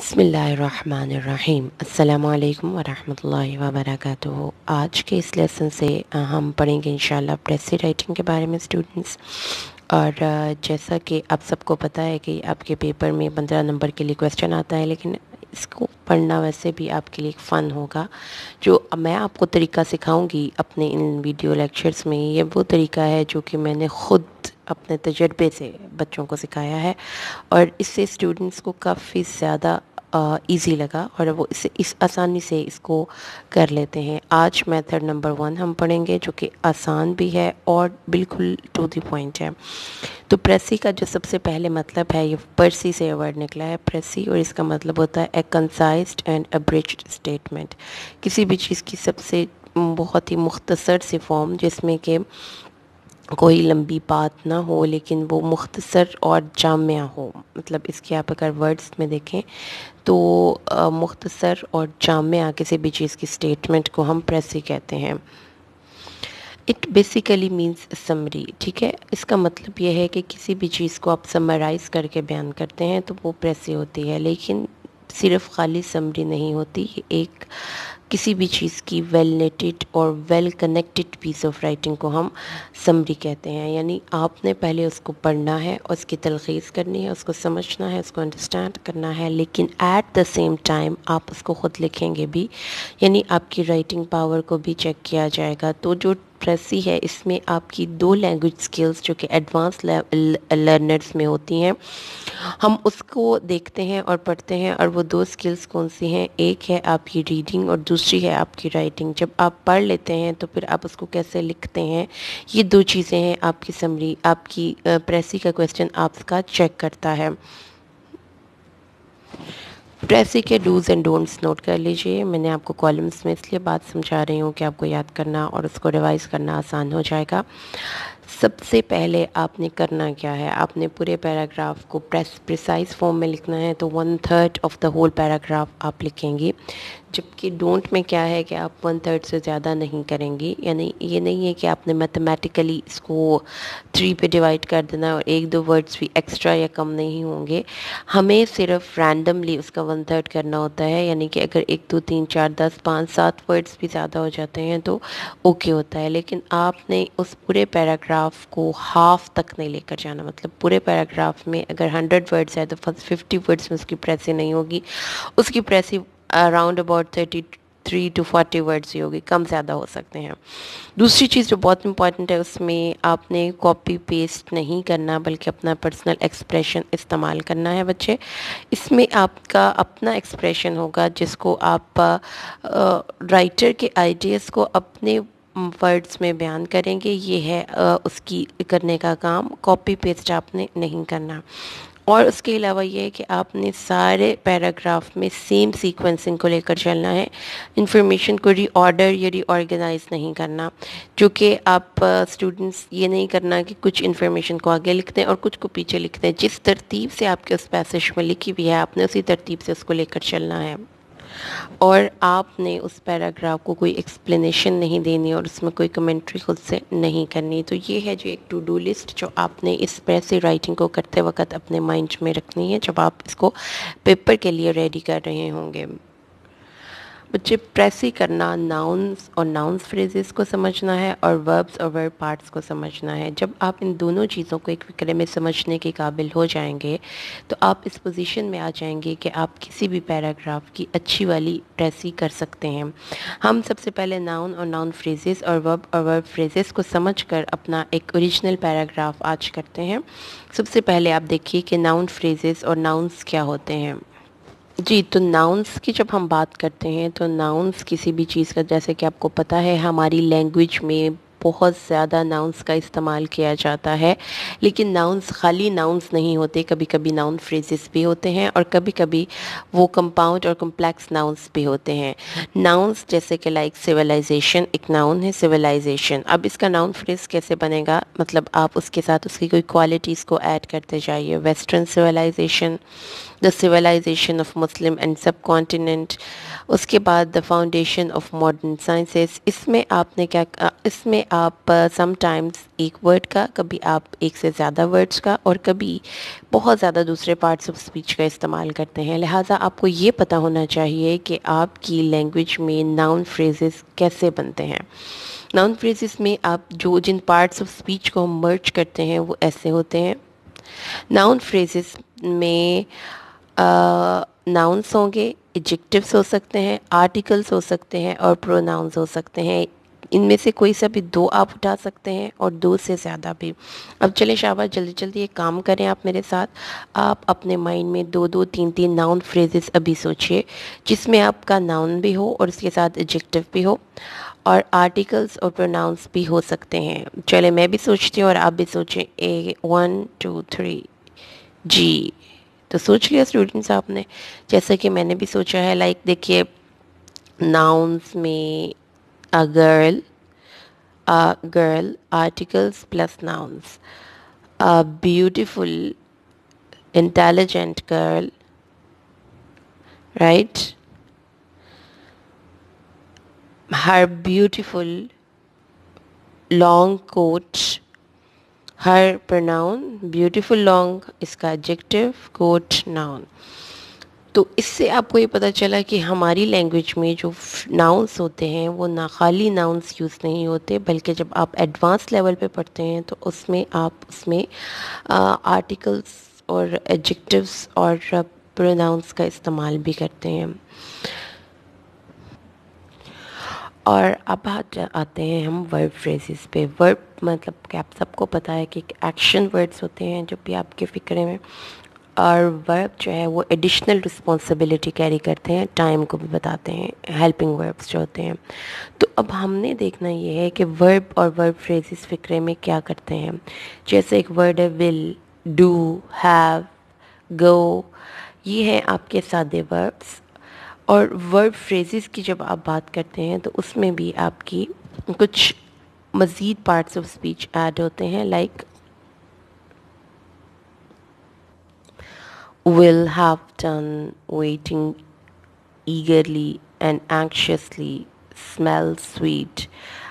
बसमीम् अल्लाम वरहमल वर्क़ आज के इस लेसन से हम पढ़ेंगे इन प्रेसी राइटिंग के बारे में स्टूडेंट्स और जैसा कि आप सबको पता है कि आपके पेपर में पंद्रह नंबर के लिए क्वेश्चन आता है लेकिन इसको पढ़ना वैसे भी आपके लिए एक फ़न होगा जो मैं आपको तरीका सिखाऊंगी अपने इन वीडियो लेक्चर्स में ये वो तरीका है जो कि मैंने ख़ुद अपने तजर्बे से बच्चों को सिखाया है और इससे स्टूडेंट्स को काफ़ी ज़्यादा ईज़ी लगा और वो इसे इस आसानी से इसको कर लेते हैं आज मेथड नंबर वन हम पढ़ेंगे जो कि आसान भी है और बिल्कुल टू दी पॉइंट है तो प्रेसी का जो सबसे पहले मतलब है ये परसी से वर्ड निकला है प्रेसी और इसका मतलब होता है a concise and abridge statement किसी भी चीज़ की सबसे बहुत ही मुख्तसर सी फॉर्म जिसमें कि कोई लंबी बात ना हो लेकिन वो मुख्तसर और जामिया हो मतलब इसके आप अगर वर्ड्स में देखें तो मुख्तसर और जामिया किसी भी चीज़ की स्टेटमेंट को हम प्रेसी कहते हैं इट बेसिकली मीन्स समरी ठीक है इसका मतलब यह है कि किसी भी चीज़ को आप समराइज़ करके बयान करते हैं तो वो प्रेसी होती है लेकिन सिर्फ खाली समरी नहीं होती एक किसी भी चीज़ की वेल नेटेड और well connected piece of writing को हम समरी कहते हैं यानी आपने पहले उसको पढ़ना है उसकी तलखीज़ करनी है उसको समझना है उसको अंडरस्टैंड करना है लेकिन एट द सेम टाइम आप उसको ख़ुद लिखेंगे भी यानी आपकी राइटिंग पावर को भी चेक किया जाएगा तो जो प्रेसी है इसमें आपकी दो लैंग्वेज स्किल्स जो कि एडवांस लर्नर्स में होती हैं हम उसको देखते हैं और पढ़ते हैं और वो दो स्किल्स कौन सी हैं एक है आपकी रीडिंग और दूसरी है आपकी राइटिंग जब आप पढ़ लेते हैं तो फिर आप उसको कैसे लिखते हैं ये दो चीज़ें हैं आपकी समरी आपकी प्रेसी का क्वेश्चन आपका चेक करता है प्रेसी के डूज़ एंड डोंट्स नोट कर लीजिए मैंने आपको कॉलम्स में इसलिए बात समझा रही हूँ कि आपको याद करना और उसको रिवाइज़ करना आसान हो जाएगा सबसे पहले आपने करना क्या है आपने पूरे पैराग्राफ को प्रेस प्रिसाइज फॉर्म में लिखना है तो one third of the whole paragraph आप लिखेंगी जबकि डोंट में क्या है कि आप वन थर्ड से ज़्यादा नहीं करेंगी यानी ये नहीं है कि आपने मैथमेटिकली इसको थ्री पे डिवाइड कर देना है और एक दो वर्ड्स भी एक्स्ट्रा या कम नहीं होंगे हमें सिर्फ रैंडमली उसका वन थर्ड करना होता है यानी कि अगर एक दो तीन चार दस पाँच सात वर्ड्स भी ज़्यादा हो जाते हैं तो ओके होता है लेकिन आपने उस पूरे पैराग्राफ को हाफ तक नहीं लेकर जाना मतलब पूरे पैराग्राफ में अगर हंड्रेड वर्ड्स है तो फर्स्ट फिफ्टी वर्ड्स में उसकी प्रेसिंग नहीं होगी उसकी प्रेसिंग around about thirty three to forty words ही होगी कम ज़्यादा हो सकते हैं दूसरी चीज़ जो बहुत इंपॉर्टेंट है उसमें आपने कॉपी पेस्ट नहीं करना बल्कि अपना पर्सनल एक्सप्रेशन इस्तेमाल करना है बच्चे इसमें आपका अपना एक्सप्रेशन होगा जिसको आप राइटर के आइडियाज़ को अपने वर्ड्स में बयान करेंगे ये है आ, उसकी करने का काम कॉपी पेस्ट आपने नहीं करना और उसके अलावा ये है कि आपने सारे पैराग्राफ में सेम सीक्वेंसिंग को लेकर चलना है इन्फॉर्मेशन को रीऑर्डर या रीऑर्गेनाइज नहीं करना जो आप स्टूडेंट्स ये नहीं करना कि कुछ इन्फॉर्मेशन को आगे लिख दें और कुछ को पीछे लिख दें जिस तरतीब से आपके उस पैसेज में लिखी हुई है आपने उसी तरतीब से उसको लेकर चलना है और आपने उस पैराग्राफ को कोई एक्सप्लेनेशन नहीं देनी और उसमें कोई कमेंट्री खुद से नहीं करनी तो ये है जो एक टू डू लिस्ट जो आपने इस पैसे राइटिंग को करते वक्त अपने माइंड में रखनी है जब आप इसको पेपर के लिए रेडी कर रहे होंगे बच्चे प्रेस ही करना नाउन्स और नाउन्स फ्रेजेस को समझना है और वर्ब्स और वर्ब पार्ट्स को समझना है जब आप इन दोनों चीज़ों को एक फिक्रे में समझने के काबिल हो जाएंगे तो आप इस पोजीशन में आ जाएंगे कि आप किसी भी पैराग्राफ की अच्छी वाली प्रेसी कर सकते हैं हम सबसे पहले नाउन और नाउन फ्रेजेस और वर्ब और वर्ब फ्रेजेस को समझ कर अपना एक औरिजिनल पैराग्राफ आज करते हैं सबसे पहले आप देखिए कि नाउन फ्रेजेस और नाउन्स क्या होते हैं जी तो नाउन्स की जब हम बात करते हैं तो नाउंस किसी भी चीज़ का जैसे कि आपको पता है हमारी लैंग्वेज में बहुत ज़्यादा नाउन्स का इस्तेमाल किया जाता है लेकिन नाउन्स खाली नाउन्स नहीं होते कभी कभी नाउन फ्रेजेस भी होते हैं और कभी कभी वो कंपाउंड और कम्प्लेक्स नाउन्स भी होते हैं नाउन्स जैसे कि लाइक सिविलाइजेशन एक नाउन है सिविलाइजेशन अब इसका नाउन फ्रेज कैसे बनेगा मतलब आप उसके साथ उसकी कोई क्वालिटीज़ को ऐड करते जाइए western civilization the civilization of Muslim and subcontinent उसके बाद the foundation of modern sciences इसमें आपने क्या इसमें आप समटाइम्स एक वर्ड का कभी आप एक से ज़्यादा वर्ड्स का और कभी बहुत ज़्यादा दूसरे पार्ट्स ऑफ स्पीच का इस्तेमाल करते हैं लिहाजा आपको ये पता होना चाहिए कि आपकी लैंग्वेज में नाउन फ्रेजेस कैसे बनते हैं नाउन फ्रेजेस में आप जो जिन पार्ट्स ऑफ स्पीच को हम मर्ज करते हैं वो ऐसे होते हैं नाउन फ्रेजेस में नाउन्स होंगे एडजेक्टिव्स हो सकते हैं आर्टिकल्स हो सकते हैं और प्रोनाउंस हो सकते हैं इनमें से कोई सा भी दो आप उठा सकते हैं और दो से ज़्यादा भी अब चले शाबा जल्दी जल्दी एक काम करें आप मेरे साथ आप अपने माइंड में दो दो तीन तीन नाउन फ्रेजेस अभी सोचिए जिसमें आपका नाउन भी हो और उसके साथ एडजेक्टिव भी हो और आर्टिकल्स और प्रोनाउंस भी हो सकते हैं चले मैं भी सोचती हूँ और आप भी सोचें ए वन टू थ्री जी तो सोच लिया स्टूडेंट्स आपने जैसा कि मैंने भी सोचा है लाइक देखिए नाउन्स में a girl, a girl, articles plus nouns. A beautiful, intelligent girl, right? Her beautiful long coat her pronoun beautiful long is adjective coat noun तो इससे आपको ये पता चला कि हमारी लैंग्वेज में जो नाउन्स होते हैं वो ना खाली नाउन्स यूज़ नहीं होते बल्कि जब आप एडवांस लेवल पे पढ़ते हैं तो उसमें आप उसमें आर्टिकल्स और एडजेक्टिव्स और प्रोनाउंस का इस्तेमाल भी करते हैं और अब आते हैं हम वर्ब फ्रेजेस पे वर्ब मतलब कि आप सबको पता है कि एक्शन वर्ड्स होते हैं जो भी आपके फ़िक्रे में और वर्ब जो है वो एडिशनल रिस्पॉन्सिबिलिटी कैरी करते हैं टाइम को भी बताते हैं हेल्पिंग वर्ब्स जो होते हैं तो अब हमने देखना ये है कि वर्ब और वर्ब फ्रेजिस फ़िक्रे में क्या करते हैं जैसे एक वर्ड है विल डू हैव गो ये है आपके सादे वर्ब्स और वर्ब फ्रेजेस की जब आप बात करते हैं तो उसमें भी आपकी कुछ मज़ीद पार्ट्स ऑफ स्पीच ऐड होते हैं like will have done waiting eagerly and anxiously smell sweet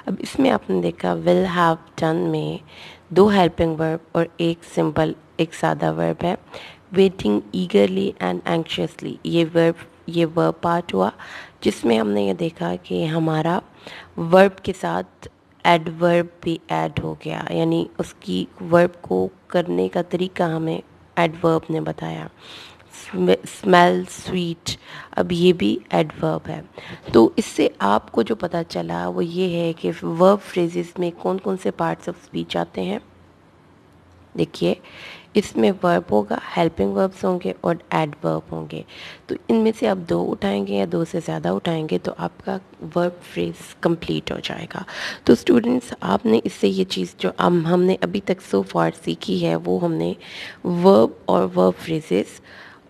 अब इसमें आपने देखा will have done में दो helping verb और एक simple एक सादा verb है waiting eagerly and anxiously ये verb ये वर्ब पार्ट हुआ जिसमें हमने ये देखा कि हमारा वर्ब के साथ एडवर्ब भी ऐड हो गया यानी उसकी वर्ब को करने का तरीका हमें एडवर्ब ने बताया स्मेल स्वीट अब ये भी एडवर्ब है तो इससे आपको जो पता चला वो ये है कि वर्ब फ्रेजेस में कौन कौन से पार्ट्स ऑफ स्पीच आते हैं देखिए इसमें वर्ब होगा हेल्पिंग वर्ब्स होंगे और एडवर्ब होंगे तो इनमें से आप दो उठाएंगे या दो से ज़्यादा उठाएंगे तो आपका वर्ब फ्रेज कंप्लीट हो जाएगा तो स्टूडेंट्स आपने इससे ये चीज़ जो हम हमने अभी तक सो फार सीखी है वो हमने वर्ब और वर्ब फ्रेजेस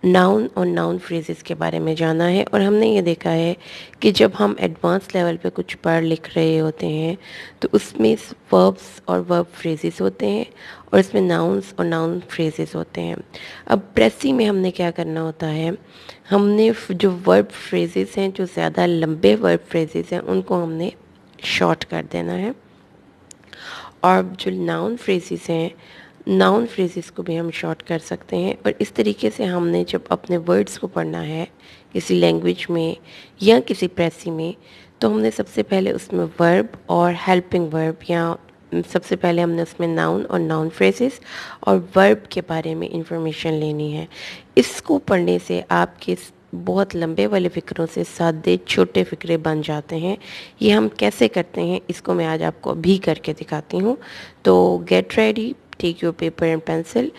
नाउन और नाउन फ्रेजेस के बारे में जाना है और हमने ये देखा है कि जब हम एडवांस लेवल पे कुछ पढ़ लिख रहे होते हैं तो उसमें वर्ब्स और वर्ब फ्रेजेस होते हैं और इसमें नाउन्स और नाउन फ्रेजेस होते हैं अब प्रेसी में हमने क्या करना होता है हमने जो वर्ब फ्रेजेस हैं जो ज़्यादा लंबे वर्ब फ्रेजेस हैं उनको हमने शॉर्ट कर देना है और जो नाउन फ्रेजेस हैं नाउन फ्रेजेस को भी हम शॉर्ट कर सकते हैं और इस तरीके से हमने जब अपने वर्ड्स को पढ़ना है किसी लैंग्वेज में या किसी प्रेसी में तो हमने सबसे पहले उसमें वर्ब और हेल्पिंग वर्ब या सबसे पहले हमने उसमें नाउन और नाउन फ्रेजेस और वर्ब के बारे में इंफॉर्मेशन लेनी है इसको पढ़ने से आपके बहुत लंबे वाले फ़िक्रों से सादे छोटे फ़िक्रे बन जाते हैं ये हम कैसे करते हैं इसको मैं आज आपको अभी करके दिखाती हूँ तो get ready take your paper and pencil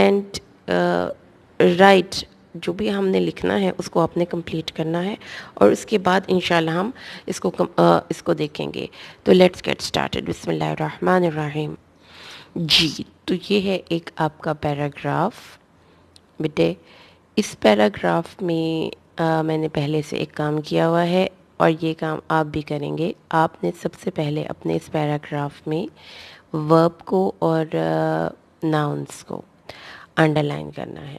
and uh, write जो भी हमने लिखना है उसको आपने complete करना है और उसके बाद इन हम इसको कम, इसको देखेंगे तो लेट्स गेट स्टार्टेड बिसमीम जी तो ये है एक आपका पैराग्राफ बेटे इस पैराग्राफ में आ, मैंने पहले से एक काम किया हुआ है और ये काम आप भी करेंगे आपने सबसे पहले अपने इस पैराग्राफ में वर्ब को और नाउंस uh, को अंडरलाइन करना है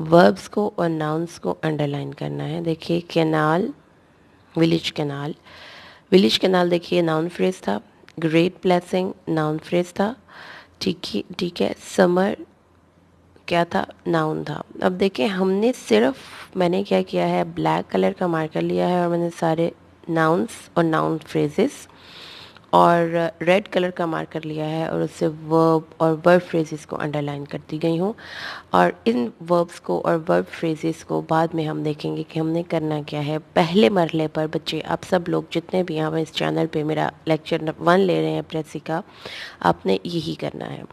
वर्ब्स को और नाउन्स को अंडरलाइन करना है देखिए canal village canal village canal देखिए नाउन फ्रेज था ग्रेट ब्लेसिंग नाउन फ्रेज था ठीक है ठीक है समर क्या था नाउन था अब देखें हमने सिर्फ मैंने क्या किया है ब्लैक कलर का मार्कर लिया है और मैंने सारे नाउन्स और नाउन फ्रेजेस और रेड कलर का मार्कर लिया है और उससे वर्ब और वर्ब फ्रेजेस को अंडरलाइन कर दी गई हूँ और इन वर्ब्स को और वर्ब फ्रेजेस को बाद में हम देखेंगे कि हमने करना क्या है पहले मरले पर बच्चे आप सब लोग जितने भी यहाँ पर इस चैनल पे मेरा लेक्चर वन ले रहे हैं प्रेसी का आपने यही करना है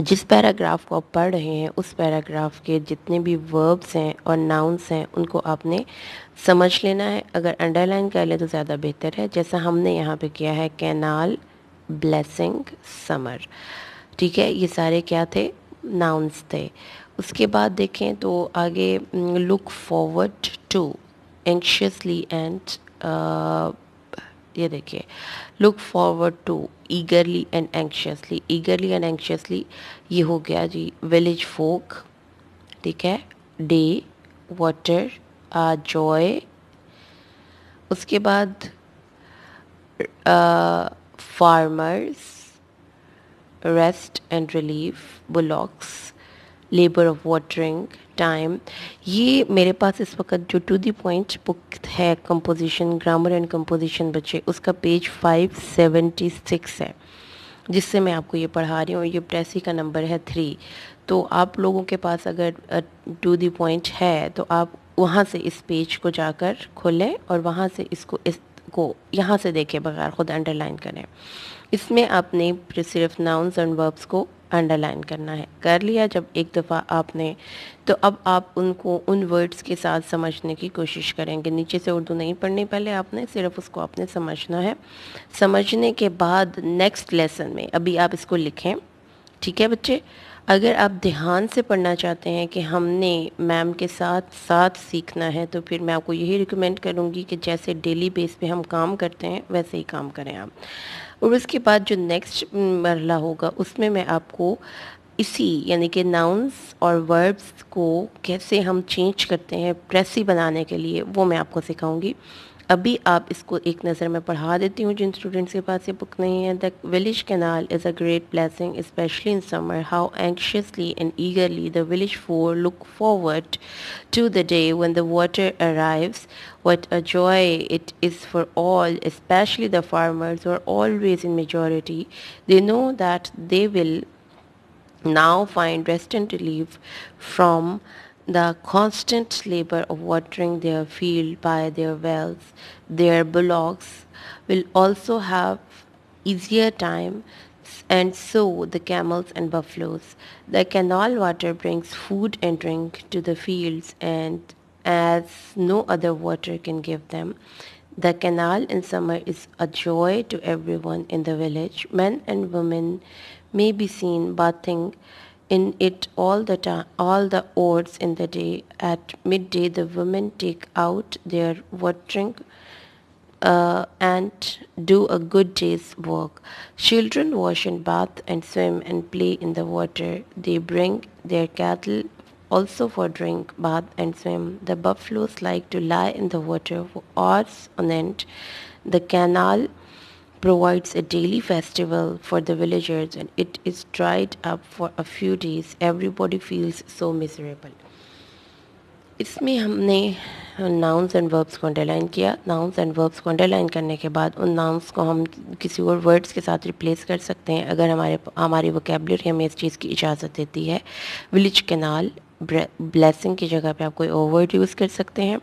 जिस पैराग्राफ को आप पढ़ रहे हैं उस पैराग्राफ के जितने भी वर्ब्स हैं और नाउंस हैं उनको आपने समझ लेना है अगर अंडरलाइन कर लें तो ज़्यादा बेहतर है जैसा हमने यहाँ पे किया है कैनाल ब्लेसिंग समर ठीक है ये सारे क्या थे नाउन्स थे उसके बाद देखें तो आगे look forward to anxiously and ये देखिए look forward to eagerly and anxiously eagerly and anxiously ये हो गया जी विलेज फोक ठीक है डे वाटर जॉय उसके बाद farmers rest and relief bullocks labour of watering time ये मेरे पास इस वक्त जो टू दी पॉइंट बुक है कंपोजिशन ग्रामर एंड कंपोजिशन बच्चे उसका पेज 576 है जिससे मैं आपको ये पढ़ा रही हूँ ये प्रेसी e का नंबर है थ्री तो आप लोगों के पास अगर टू दी पॉइंट है तो आप वहाँ से इस पेज को जाकर खोलें और वहाँ से इसको इस को यहाँ से देखें बगैर ख़ुद अंडरलाइन करें इसमें आपने सिर्फ नाउन्स एंड वर्ब्स को अंडरलाइन करना है कर लिया जब एक दफ़ा आपने तो अब आप उनको उन वर्ड्स के साथ समझने की कोशिश करेंगे नीचे से उर्दू नहीं पढ़नी पहले आपने सिर्फ उसको आपने समझना है समझने के बाद नेक्स्ट लेसन में अभी आप इसको लिखें ठीक है बच्चे अगर आप ध्यान से पढ़ना चाहते हैं कि हमने मैम के साथ साथ सीखना है तो फिर मैं आपको यही रिकमेंड करूँगी कि जैसे डेली बेस पे हम काम करते हैं वैसे ही काम करें आप और उसके बाद जो नेक्स्ट मरला होगा उसमें मैं आपको इसी यानी कि नाउन्स और वर्ब्स को कैसे हम चेंज करते हैं प्रेसी बनाने के लिए वो मैं आपको सिखाऊंगी अभी आप इसको एक नज़र में पढ़ा देती हूँ जिन स्टूडेंट्स के पास ये बुक नहीं है the village canal is a great blessing specially in summer how anxiously and eagerly the village for look forward to the day when the water arrives what a joy it is for all specially the farmers और always in majority they know that they will now find and relief from the constant labor of watering their field by their wells, their bullocks will also have easier time and so the camels and buffaloes. The canal water brings food and drink to the fields and as no other water can give them. The canal in summer is a joy to everyone in the village. Men and women may be seen bathing in it all the ta- all the oats in the day. At midday, the women take out their water uh, and do a good day's work. Children wash and bath and swim and play in the water. They bring their cattle also for drink, bath and swim. The buffaloes like to lie in the water for hours on end. The canal provides a daily festival for the villagers and it is dried up for a few days. Everybody feels so miserable. इसमें हमने nouns and verbs को underline किया nouns and verbs को underline करने के बाद उन nouns को हम किसी और वर्ड्स के साथ रिप्लेस कर सकते हैं अगर हमारे हमारी वोकेबलरी हमें इस चीज़ की इजाज़त देती है विलेज कैनाल ब्लेसिंग की जगह पे आप कोई ओवर यूज़ कर सकते हैं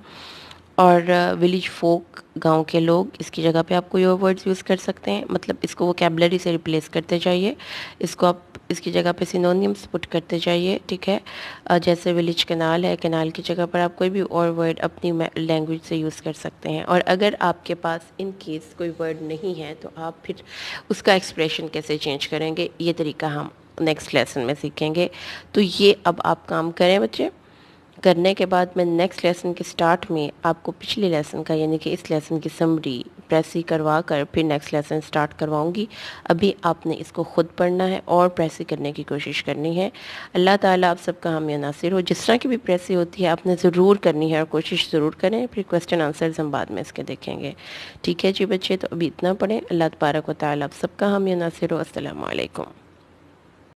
और विलेज फोक गांव के लोग इसकी जगह पे आप कोई और वर्ड्स यूज़ कर सकते हैं मतलब इसको वो कैबलरी से रिप्लेस करते जाइए इसको आप इसकी जगह पे सिनोनियम्स पुट करते जाइए ठीक है जैसे विलेज कनाल है कनाल की जगह पर आप कोई भी और वर्ड अपनी लैंग्वेज से यूज़ कर सकते हैं और अगर आपके पास इन केस कोई वर्ड नहीं है तो आप फिर उसका एक्सप्रेशन कैसे चेंज करेंगे ये तरीका हम नेक्स्ट लेसन में सीखेंगे तो ये अब आप काम करें बच्चे करने के बाद मैं नेक्स्ट लेसन के स्टार्ट में आपको पिछले लेसन का यानी कि इस लेसन की समरी प्रेसी करवा कर फिर नेक्स्ट लेसन स्टार्ट करवाऊंगी अभी आपने इसको ख़ुद पढ़ना है और प्रेसी करने की कोशिश करनी है अल्लाह ताला आप सबका हम नासिर हो जिस तरह की भी प्रेसी होती है आपने ज़रूर करनी है और कोशिश ज़रूर करें फिर क्वेश्चन आंसर्स हम बाद में इसके देखेंगे ठीक है जी बच्चे तो अभी इतना पढ़ें अल्लाह तबारक व आप सबका हम नासिर हो असलकम